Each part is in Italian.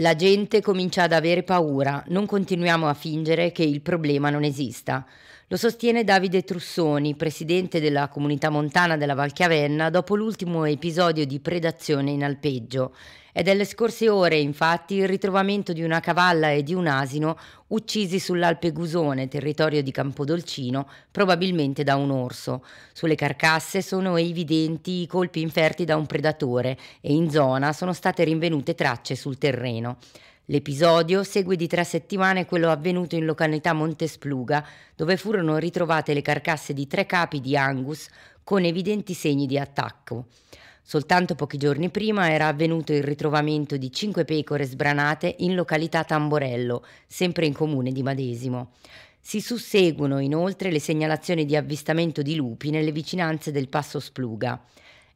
La gente comincia ad avere paura, non continuiamo a fingere che il problema non esista. Lo sostiene Davide Trussoni, presidente della comunità montana della Valchiavenna, dopo l'ultimo episodio di predazione in alpeggio. È delle scorse ore, infatti, il ritrovamento di una cavalla e di un asino uccisi sull'Alpe Gusone, territorio di Campodolcino, probabilmente da un orso. Sulle carcasse sono evidenti i colpi inferti da un predatore e in zona sono state rinvenute tracce sul terreno. L'episodio segue di tre settimane quello avvenuto in località Montespluga, dove furono ritrovate le carcasse di tre capi di Angus con evidenti segni di attacco. Soltanto pochi giorni prima era avvenuto il ritrovamento di cinque pecore sbranate in località Tamborello, sempre in comune di Madesimo. Si susseguono inoltre le segnalazioni di avvistamento di lupi nelle vicinanze del Passo Spluga.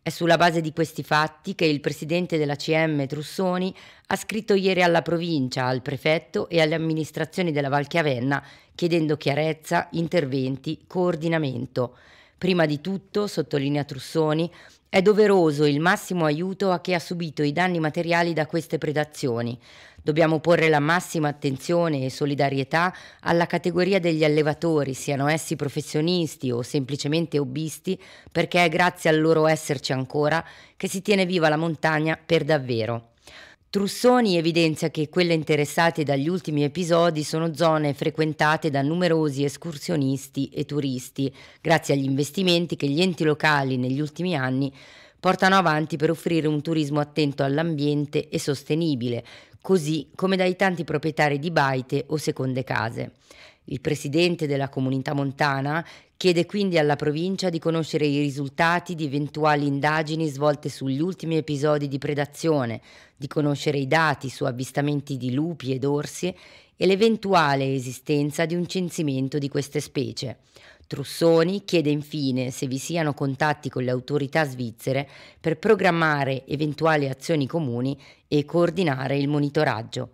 È sulla base di questi fatti che il presidente della CM Trussoni ha scritto ieri alla provincia, al prefetto e alle amministrazioni della Valchiavenna chiedendo chiarezza, interventi, coordinamento. Prima di tutto, sottolinea Trussoni, è doveroso il massimo aiuto a chi ha subito i danni materiali da queste predazioni. Dobbiamo porre la massima attenzione e solidarietà alla categoria degli allevatori, siano essi professionisti o semplicemente hobbisti, perché è grazie al loro esserci ancora che si tiene viva la montagna per davvero. Trussoni evidenzia che quelle interessate dagli ultimi episodi sono zone frequentate da numerosi escursionisti e turisti, grazie agli investimenti che gli enti locali negli ultimi anni portano avanti per offrire un turismo attento all'ambiente e sostenibile, così come dai tanti proprietari di baite o seconde case. Il presidente della comunità montana Chiede quindi alla provincia di conoscere i risultati di eventuali indagini svolte sugli ultimi episodi di predazione, di conoscere i dati su avvistamenti di lupi ed orsi e l'eventuale esistenza di un censimento di queste specie. Trussoni chiede infine se vi siano contatti con le autorità svizzere per programmare eventuali azioni comuni e coordinare il monitoraggio.